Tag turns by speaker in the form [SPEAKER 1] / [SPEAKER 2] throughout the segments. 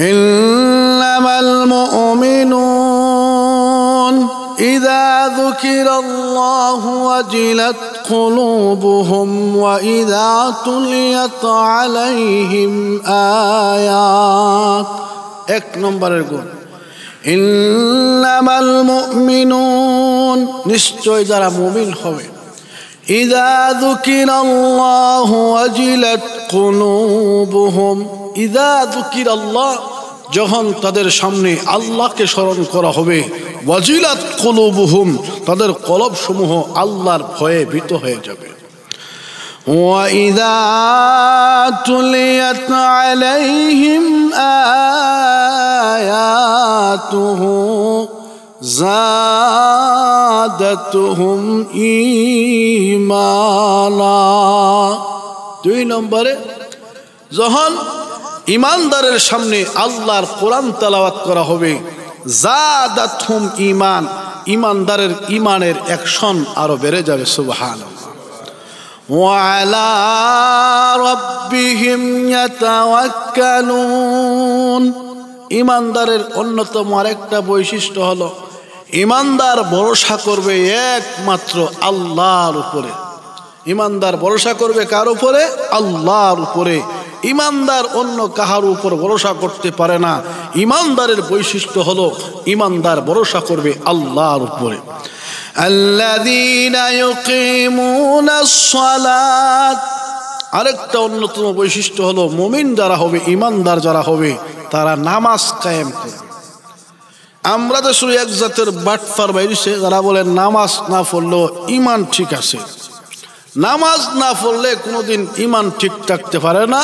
[SPEAKER 1] إنما المؤمنون إذا ذكر الله وجلت قلوبهم وإذا تليت عليهم آيات إك نمبر الجون إنما المؤمنون نشتوي جرى مؤمن خوي إذا ذكر الله وجلت قلوبهم ইদা দুকির আল্লাহ যখন তাদের সামনে আল্লাহকে স্মরণ করা হবে ওয়াজিলাত কলবুহুম তাদের কলবসমূহ আল্লাহর ভয়ে ভীত হয়ে যাবে وإذا تليت عليهم آياته زادتهم إيمانا দুই নম্বরে যখন ইমানদারের সামনে আল্লাহর কোরআন তালাওয়াত করা হবে থুম ইমান ইমানদারের ইমানের অ্যাকশন আরো বেড়ে যাবে সুবহান ইমানদারের অন্যতম আরেকটা বৈশিষ্ট্য হলো ইমানদার ভরসা করবে একমাত্র আল্লাহর উপরে ইমানদার ভরসা করবে কার উপরে আল্লাহর উপরে ইমানদার অন্য কাহার উপর ভরসা করতে পারে না ইমানদারের বৈশিষ্ট্য হলো ইমানদার ভরসা করবে আল্লাহর উপরে আরেকটা অন্যতম বৈশিষ্ট্য হলো মুমিন যারা হবে ইমানদার যারা হবে তারা নামাজ কায়েম করে আমরা তো শুধু এক জাতের বাটফার বাইরেছে যারা বলে নামাজ না পড়লেও ইমান ঠিক আছে নামাজ না পড়লে কোনোদিন ইমান ঠিক থাকতে পারে না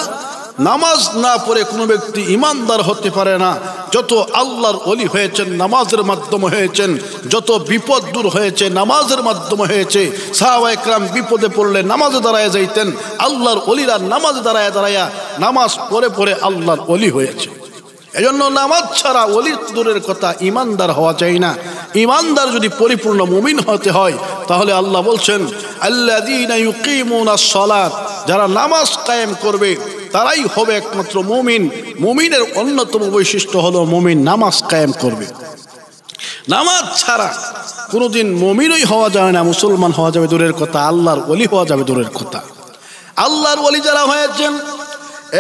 [SPEAKER 1] নামাজ না পড়ে কোনো ব্যক্তি ইমানদার হতে পারে না যত আল্লাহর অলি হয়েছেন নামাজের মাধ্যমে হয়েছেন যত বিপদ দূর হয়েছে নামাজের মাধ্যমে হয়েছে সাহাবা একরাম বিপদে পড়লে নামাজে দাঁড়ায় যাইতেন আল্লাহর অলিরা নামাজে দাঁড়ায় দাঁড়ায়া নামাজ পড়ে পড়ে আল্লাহর অলি হয়েছে এজন্য নামাজ ছাড়া অলির দূরের কথা ইমানদার হওয়া চাই না ইমানদার যদি পরিপূর্ণ মুমিন হতে হয় তাহলে আল্লাহ বলছেন সলাত যারা নামাজ কায়েম করবে তারাই হবে একমাত্র মুমিন মুমিনের অন্যতম বৈশিষ্ট্য হলো মুমিন নামাজ কায়েম করবে নামাজ ছাড়া কোনোদিন মমিনই হওয়া যাবে না মুসলমান হওয়া যাবে দূরের কথা আল্লাহর ওলি হওয়া যাবে দূরের কথা আল্লাহর ওলি যারা হয়েছেন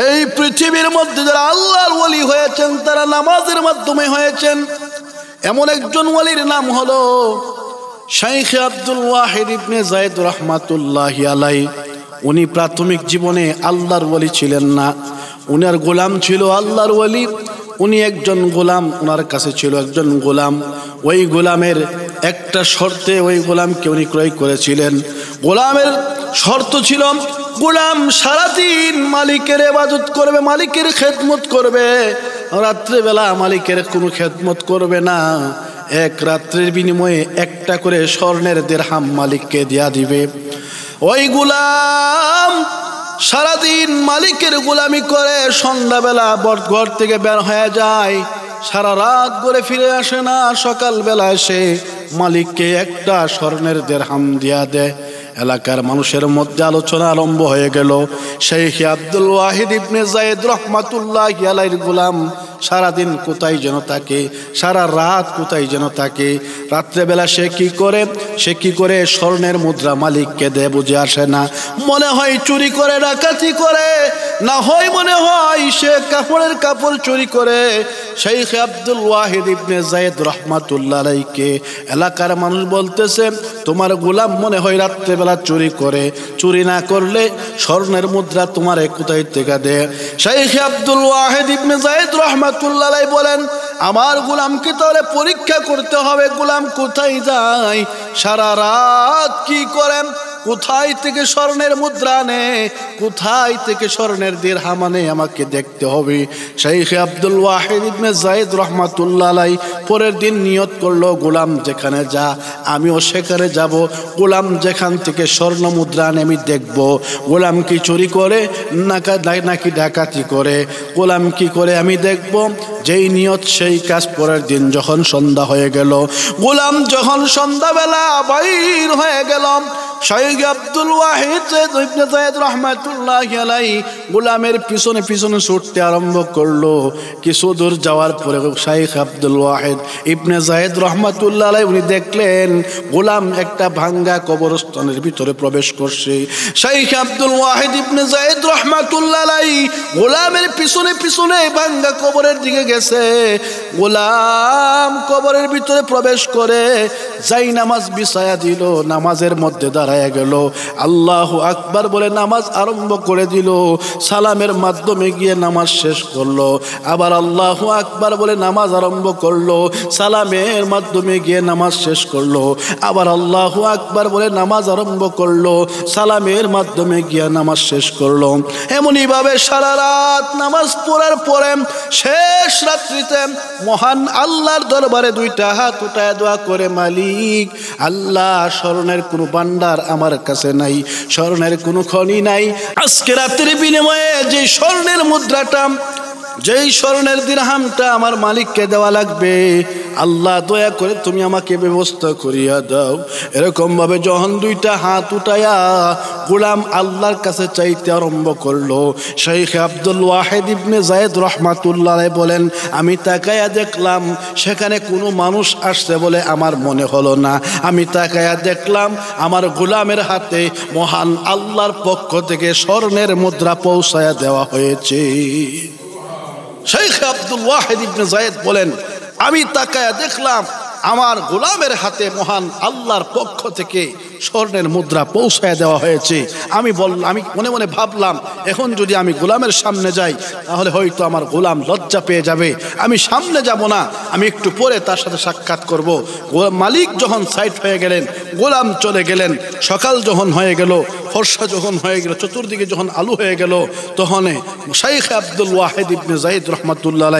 [SPEAKER 1] এই পৃথিবীর মধ্যে যারা আল্লাহর ওলি হয়েছেন তারা নামাজের মাধ্যমে হয়েছেন এমন একজন ওয়ালির নাম হলো শাইখ আব্দুল ওয়াহিদ ইবনে জায়েদ রহমাতুল্লাহ আলাই উনি প্রাথমিক জীবনে আল্লাহর ওয়ালি ছিলেন না উনার গোলাম ছিল আল্লাহর ওয়ালি উনি একজন গোলাম ওনার কাছে ছিল একজন গোলাম ওই গোলামের একটা শর্তে ওই গোলামকে উনি ক্রয় করেছিলেন গোলামের শর্ত ছিল গোলাম সারাদিন মালিকের এবাজত করবে মালিকের খেদমত করবে রাত্রেবেলা মালিকের কোনো খেদমত করবে না এক রাত্রের বিনিময়ে একটা করে স্বর্ণের দেড়হাম মালিককে দেয়া দিবে ওই গুলাম সারাদিন মালিকের গোলামি করে সন্ধ্যাবেলা ঘর থেকে বের হয়ে যায় সারা রাত করে ফিরে আসে না সকালবেলা এসে মালিককে একটা স্বর্ণের দেড়হাম দিয়া দেয় এলাকার মানুষের মধ্যে আলোচনা আরম্ভ হয়ে গেল শেখ আব্দুল ওয়াহিদ ইবনে জায়েদ রহমাতুল্লাহ আলাইর গোলাম সারাদিন কোথায় যেন থাকে সারা রাত কোথায় যেন থাকে রাত্রেবেলা সে কি করে সে কি করে স্বর্ণের মুদ্রা মালিককে দে বুঝে আসে না মনে হয় চুরি করে ডাকাতি করে না হয় মনে হয় সে কাপড়ের কাপড় চুরি করে সেই আব্দুল ওয়াহিদ ইবনে জায়েদ রহমাতুল্লাহ আলাইকে এলাকার মানুষ বলতেছে তোমার গোলাম মনে হয় রাত্রেবেলা চুরি করে চুরি না করলে স্বর্ণের মুদ্রা তোমার কোথায় থেকে দেয় শাইখ আব্দুল ওয়াহেদ ইবনে জায়েদ রহমাতুল্লাহ বলেন আমার গোলামকে তাহলে পরীক্ষা করতে হবে গোলাম কোথায় যায় সারা রাত কি করেন কোথায় থেকে স্বর্ণের মুদ্রা নে কোথায় থেকে স্বর্ণের দের হামানে আমাকে দেখতে হবে শেখ আব্দুল ওয়াহিদ ইবনে জায়েদ রহমাতুল্লাহ পরের দিন নিয়ত করলো গোলাম যেখানে যা আমিও সেখানে যাব গোলাম যেখান থেকে স্বর্ণ মুদ্রা নে আমি দেখব গোলাম কি চুরি করে নাকি ডাকাতি করে গোলাম কি করে আমি দেখব যেই নিয়ত সেই কাজ পরের দিন যখন সন্ধ্যা হয়ে গেল গোলাম যখন সন্ধ্যাবেলা বাইর হয়ে গেলাম শাইখ আব্দুল ওয়াহিদ সৈয়দ ইবনে সৈয়দ রহমাতুল্লাহ আলাই গোলামের পিছনে পিছনে ছুটতে আরম্ভ করলো কিছু দূর যাওয়ার পরে শাইখ আব্দুল ওয়াহিদ ইবনে জাহেদ রহমাতুল্লাহ আলাই উনি দেখলেন গোলাম একটা ভাঙ্গা কবরস্থানের ভিতরে প্রবেশ করছে শাইখ আব্দুল ওয়াহেদ ইবনে জাহেদ রহমাতুল্লাহ আলাই গোলামের পিছনে পিছনে ভাঙ্গা কবরের দিকে গেছে গোলাম কবরের ভিতরে প্রবেশ করে যাই নামাজ বিছায়া দিল নামাজের মধ্যে দাঁড়ায় গেল আল্লাহ আকবার বলে নামাজ আরম্ভ করে দিল সালামের মাধ্যমে গিয়ে নামাজ শেষ করলো আবার আল্লাহ আকবার বলে নামাজ আরম্ভ করলো সালামের মাধ্যমে গিয়ে নামাজ শেষ করলো আবার আল্লাহ আকবার বলে নামাজ আরম্ভ করলো সালামের মাধ্যমে গিয়া নামাজ শেষ করলো এমনইভাবে সারা রাত নামাজ পড়ার পরে শেষ রাত্রিতে মহান আল্লাহর দরবারে দুইটা হাত উঠায় দোয়া করে মালিক আল্লাহ স্মরণের কোনো ভান্ডার আমার কাছে নাই স্মরণের কোনো খনি নাই আজকে রাত্রির বিনিময়ে যে স্বর্ণের মুদ্রাটা যেই স্বর্ণের দিনহামটা আমার মালিককে দেওয়া লাগবে আল্লাহ দয়া করে তুমি আমাকে ব্যবস্থা করিয়া দাও এরকমভাবে যখন দুইটা হাত উঠায়া গোলাম আল্লাহর কাছে চাইতে আরম্ভ করলো শেখ আব্দুল ওয়াহেদ ইবনে জায়েদ রহমাতুল্লাহ বলেন আমি তাকায়া দেখলাম সেখানে কোনো মানুষ আসছে বলে আমার মনে হলো না আমি তাকায়া দেখলাম আমার গোলামের হাতে মহান আল্লাহর পক্ষ থেকে স্বর্ণের মুদ্রা পৌঁছায়া দেওয়া হয়েছে শেখ আব্দুল ওয়াহেদ ইবনে জায়েদ বলেন আমি তাকায়া দেখলাম আমার গোলামের হাতে মহান আল্লাহর পক্ষ থেকে স্বর্ণের মুদ্রা পৌঁছায় দেওয়া হয়েছে আমি বল আমি মনে মনে ভাবলাম এখন যদি আমি গোলামের সামনে যাই তাহলে হয়তো আমার গোলাম লজ্জা পেয়ে যাবে আমি সামনে যাব না আমি একটু পরে তার সাথে সাক্ষাৎ করব মালিক যখন সাইট হয়ে গেলেন গোলাম চলে গেলেন সকাল যখন হয়ে গেল ফর্সা যখন হয়ে গেল চতুর্দিকে যখন আলু হয়ে গেল তখন শাইখ আব্দুল ওয়াহেদ ইবনে জাহিদ রহমাতুল্লাহ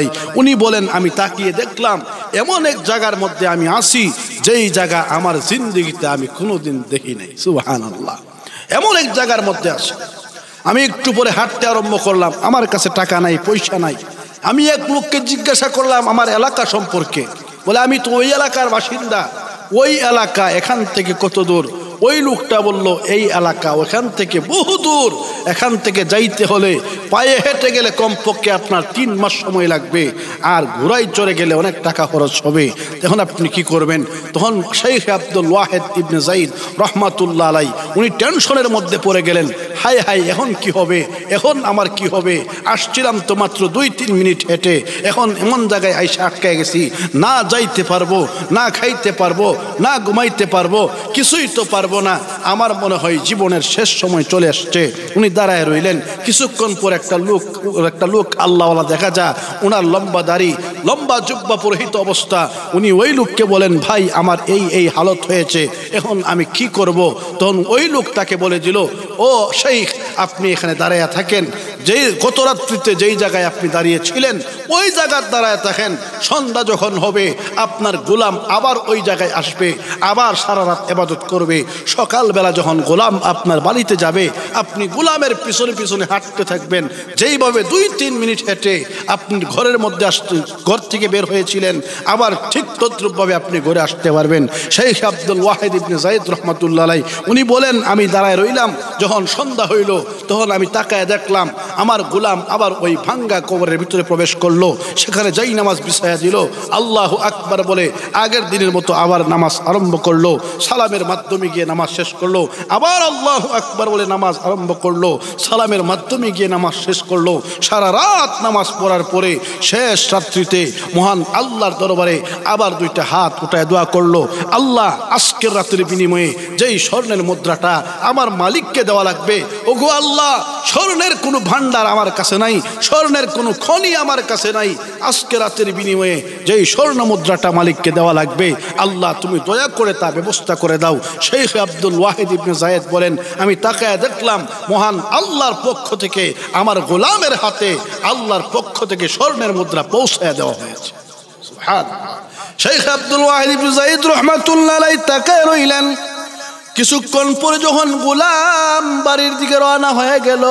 [SPEAKER 1] উনি বলেন আমি তাকিয়ে দেখলাম এমন এক জায়গার মধ্যে আমি আসি যেই জায়গা আমার জিন্দগিতে আমি কোনোদিন দেখি নাই সুবাহান আল্লাহ এমন এক জায়গার মধ্যে আসি আমি একটু পরে হাঁটতে আরম্ভ করলাম আমার কাছে টাকা নাই পয়সা নাই আমি এক লোককে জিজ্ঞাসা করলাম আমার এলাকা সম্পর্কে বলে আমি তো ওই এলাকার বাসিন্দা ওই এলাকা এখান থেকে কত দূর ওই লোকটা বলল এই এলাকা ওখান থেকে বহু দূর এখান থেকে যাইতে হলে পায়ে হেঁটে গেলে কমপক্ষে আপনার তিন মাস সময় লাগবে আর ঘোড়ায় চড়ে গেলে অনেক টাকা খরচ হবে তখন আপনি কি করবেন তখন শেখ আব্দুল ওয়াহেদ ইবনে জাইদ রহমাতুল্লা আলাই উনি টেনশনের মধ্যে পড়ে গেলেন হাই হাই এখন কি হবে এখন আমার কি হবে আসছিলাম তো মাত্র দুই তিন মিনিট হেঁটে এখন এমন জায়গায় আইসা আটকায় গেছি না যাইতে পারবো না খাইতে পারবো না ঘুমাইতে পারবো কিছুই তো পারবো পারবো না আমার মনে হয় জীবনের শেষ সময় চলে আসছে উনি দাঁড়ায় রইলেন কিছুক্ষণ পর একটা লোক একটা লোক আল্লাহওয়ালা দেখা যা ওনার লম্বা দাড়ি লম্বা জুব্বা পরিহিত অবস্থা উনি ওই লোককে বলেন ভাই আমার এই এই হালত হয়েছে এখন আমি কি করব। তখন ওই লোক তাকে বলে দিল ও শেখ আপনি এখানে দাঁড়াইয়া থাকেন যেই গত রাত্রিতে যেই জায়গায় আপনি দাঁড়িয়েছিলেন ওই জায়গার দাঁড়ায় থাকেন সন্ধ্যা যখন হবে আপনার গোলাম আবার ওই জায়গায় আসবে আবার সারা রাত এবাদত করবে সকালবেলা যখন গোলাম আপনার বাড়িতে যাবে আপনি গোলামের পিছনে পিছনে হাঁটতে থাকবেন যেইভাবে দুই তিন মিনিট হেঁটে আপনি ঘরের মধ্যে আসতে ঘর থেকে বের হয়েছিলেন আবার ঠিক তদ্রুপভাবে আপনি ঘরে আসতে পারবেন শেখ আব্দুল ওয়াহেদ ইবনে জাইদ রহমতুল্লাহ উনি বলেন আমি দাঁড়ায় রইলাম যখন সন্ধ্যা হইল তখন আমি তাকায় দেখলাম আমার গোলাম আবার ওই ভাঙ্গা কবরের ভিতরে প্রবেশ করলো সেখানে যাই নামাজ বিছায়া দিল আল্লাহ আকবার বলে আগের দিনের মতো আবার নামাজ আরম্ভ করলো সালামের মাধ্যমে গিয়ে গিয়ে নামাজ শেষ করলো আবার আল্লাহ আকবার বলে নামাজ আরম্ভ করলো সালামের মাধ্যমে গিয়ে নামাজ শেষ করলো সারা রাত নামাজ পড়ার পরে শেষ রাত্রিতে মহান আল্লাহর দরবারে আবার দুইটা হাত উঠায় দোয়া করলো আল্লাহ আজকের রাত্রির বিনিময়ে যেই স্বর্ণের মুদ্রাটা আমার মালিককে দেওয়া লাগবে ওগো আল্লাহ স্বর্ণের কোনো ভাণ্ডার আমার কাছে নাই স্বর্ণের কোনো খনি আমার কাছে নাই আজকে রাতের বিনিময়ে যেই স্বর্ণ মুদ্রাটা মালিককে দেওয়া লাগবে আল্লাহ তুমি দয়া করে তা ব্যবস্থা করে দাও সেই শেখ আব্দুল ওয়াহিদ ইবনে জায়েদ বলেন আমি তাকায় দেখলাম মহান আল্লাহর পক্ষ থেকে আমার গোলামের হাতে আল্লাহর পক্ষ থেকে স্বর্ণের মুদ্রা পৌঁছায় দেওয়া হয়েছে শেখ আব্দুল ওয়াহিদ ইবনে জায়েদ রহমাতুল্লাহ তাকায় রইলেন কিছুক্ষণ পরে যখন গোলাম বাড়ির দিকে রওনা হয়ে গেল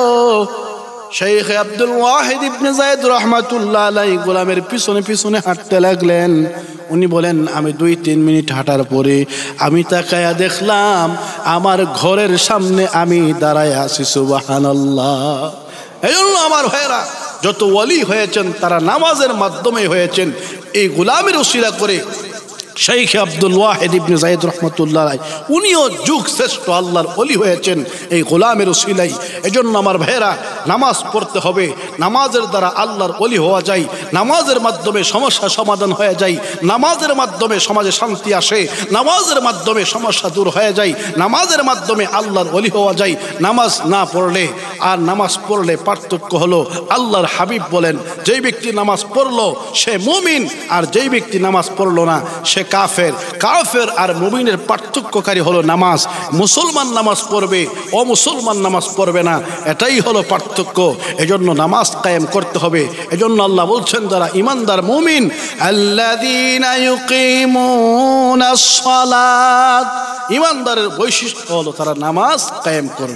[SPEAKER 1] শেখ আব্দুল ওয়াহিদ ইবনে জায়েদ রহমাতুল্লাহ আলাই গোলামের পিছনে পিছনে হাঁটতে লাগলেন উনি বলেন আমি দুই তিন মিনিট হাঁটার পরে আমি তাকায়া দেখলাম আমার ঘরের সামনে আমি দাঁড়ায় আছি সুবাহানাল্লাহ এই জন্য আমার ভাইয়েরা যত ওয়ালি হয়েছেন তারা নামাজের মাধ্যমে হয়েছেন এই গোলামের উশিরা করে শেখ আব্দুল ওয়াহেদ ইবনে জাহিদ রহমতুল্লাহ রায় উনিও যুগ শ্রেষ্ঠ আল্লাহর অলি হয়েছেন এই গোলামের ওসিলাই এজন্য আমার ভাইয়েরা নামাজ পড়তে হবে নামাজের দ্বারা আল্লাহর অলি হওয়া যায় নামাজের মাধ্যমে সমস্যা সমাধান হয়ে যায় নামাজের মাধ্যমে সমাজে শান্তি আসে নামাজের মাধ্যমে সমস্যা দূর হয়ে যায় নামাজের মাধ্যমে আল্লাহর অলি হওয়া যায় নামাজ না পড়লে আর নামাজ পড়লে পার্থক্য হলো আল্লাহর হাবিব বলেন যেই ব্যক্তি নামাজ পড়ল সে মুমিন আর যেই ব্যক্তি নামাজ পড়ল না সে কাফের কাফের আর মুমিনের পার্থক্যকারী হলো নামাজ মুসলমান নামাজ পড়বে অমুসলমান নামাজ পড়বে না এটাই হলো পার্থক্য এজন্য নামাজ কায়েম করতে হবে এজন্য আল্লাহ বলছেন যারা ইমানদার মুমিন ইমানদারের বৈশিষ্ট্য হলো তারা নামাজ কায়েম করবে